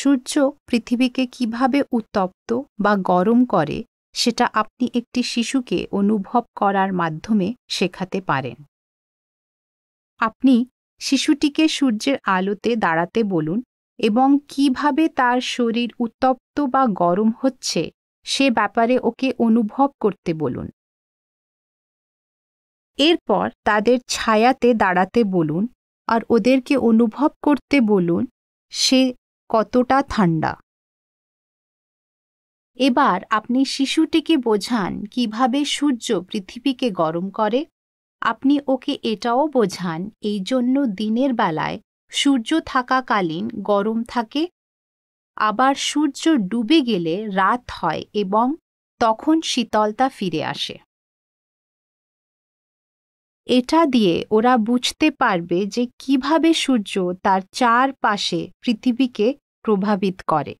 সূর্য পৃথিবীকে কিভাবে উত্তপ্ত বা গরম করে সেটা আপনি একটি শিশুকে অনুভব করার মাধ্যমে শেখাতে পারেন আপনি শিশুটিকে সূর্যের আলোতে দাঁড়াতে বলুন এবং কিভাবে তার শরীর উত্তপ্ত বা গরম হচ্ছে সে ব্যাপারে ওকে অনুভব করতে বলুন এরপর তাদের ছায়াতে দাঁড়াতে বলুন আর ওদেরকে অনুভব করতে বলুন সে কতটা ঠান্ডা এবার আপনি শিশুটিকে বোঝান কিভাবে সূর্য পৃথিবীকে গরম করে আপনি ওকে এটাও বোঝান এই জন্য দিনের বেলায় সূর্য থাকাকালীন গরম থাকে আবার সূর্য ডুবে গেলে রাত হয় এবং তখন শীতলতা ফিরে আসে এটা দিয়ে ওরা বুঝতে পারবে যে কিভাবে সূর্য তার চারপাশে পৃথিবীকে প্রভাবিত করে